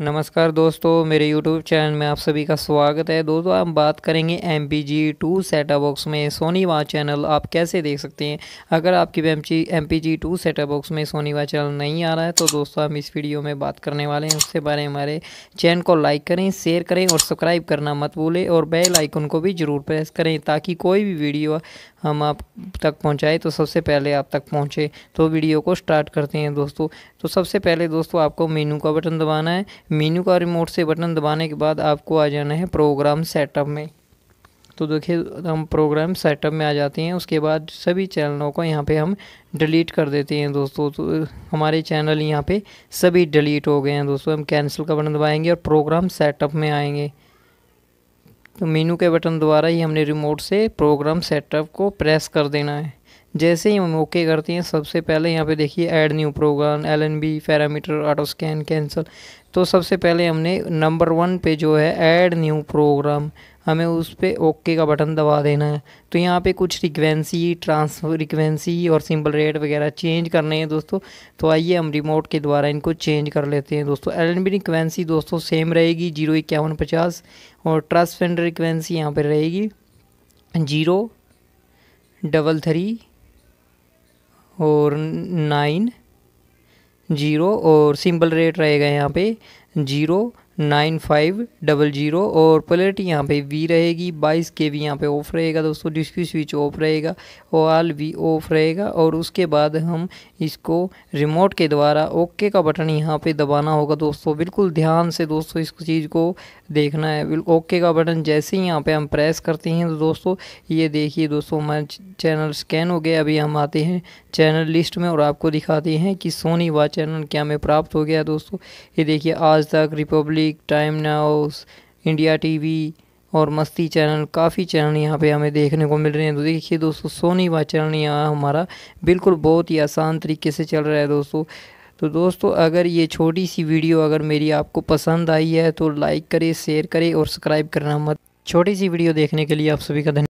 नमस्कार दोस्तों मेरे YouTube चैनल में आप सभी का स्वागत है दोस्तों हम बात करेंगे M P G two set-top box में सोनी वा चैनल आप कैसे देख सकते हैं अगर आपकी M M P G two set-top box में सोनी वा चैनल नहीं आ रहा है तो दोस्तों हम इस वीडियो में बात करने वाले हैं उससे बारे में हमारे चैनल को लाइक करें शेयर करें और सब्सक्राइब करना मत भूलें और बेल आइकन को भी ज़रूर प्रेस करें ताकि कोई भी वीडियो हम आप तक पहुंचाएं तो सबसे पहले आप तक पहुंचे तो वीडियो को स्टार्ट करते हैं दोस्तों तो सबसे पहले दोस्तों आपको मेनू का बटन दबाना है मेनू का रिमोट से बटन दबाने के बाद आपको आ जाना है प्रोग्राम सेटअप में तो देखिए हम प्रोग्राम सेटअप में आ जाते हैं उसके बाद सभी चैनलों को यहाँ पे हम डिलीट कर देते हैं दोस्तों तो हमारे चैनल यहाँ पे सभी डिलीट हो गए हैं दोस्तों हम कैंसिल का बटन दबाएंगे और प्रोग्राम सेटअप में आएंगे तो मेनू के बटन द्वारा ही हमने रिमोट से प्रोग्राम सेटअप को प्रेस कर देना है जैसे ही हम ओके करते हैं सबसे पहले यहाँ पे देखिए add new program L N B parameter auto scan cancel तो सबसे पहले हमने नंबर वन पे जो है ऐड न्यू प्रोग्राम हमें उस पर ओके का बटन दबा देना है तो यहाँ पे कुछ फ्रिक्वेंसी ट्रांस फ्रिक्वेंसी और सिंपल रेट वगैरह चेंज करने हैं दोस्तों तो आइए हम रिमोट के द्वारा इनको चेंज कर लेते हैं दोस्तों एल एन बी दोस्तों सेम रहेगी जीरो इक्यावन पचास और ट्रस्ट फंड फ्रिक्वेंसी यहाँ पर रहेगी जीरो डबल थ्री और नाइन जीरो और सिंपल रेट रहेगा यहाँ पे zero nine five double zero और पलेट यहाँ पे वी रहेगी बाईस के वी यहाँ पे ऑफ रहेगा दोस्तों डिस्क्यू स्विच ऑफ रहेगा और आल वी ऑफ रहेगा और उसके बाद हम इसको रिमोट के द्वारा ओके का बटन यहाँ पे दबाना होगा दोस्तों बिल्कुल ध्यान से दोस्तों इस चीज़ को देखना है ओके का बटन जैसे ही यहाँ पर हम प्रेस करते हैं तो दोस्तों ये देखिए दोस्तों हमारे चैनल स्कैन हो गया अभी हम आते हैं चैनल लिस्ट में और आपको दिखाते हैं कि सोनी वा चैनल क्या हमें प्राप्त हो गया दोस्तों ये देखिए Aaj Tak Republic music Times Now India TV और मस्ती चैनल काफ़ी चैनल यहाँ पे हमें देखने को मिल रहे हैं तो देखिए दोस्तों सोनी वा चैनल यहाँ हमारा बिल्कुल बहुत ही आसान तरीके से चल रहा है दोस्तों तो दोस्तों अगर ये छोटी सी वीडियो अगर मेरी आपको पसंद आई है तो लाइक करें शेयर करें और सब्सक्राइब करना मत छोटी सी वीडियो देखने के लिए आप सभी का धन्यवाद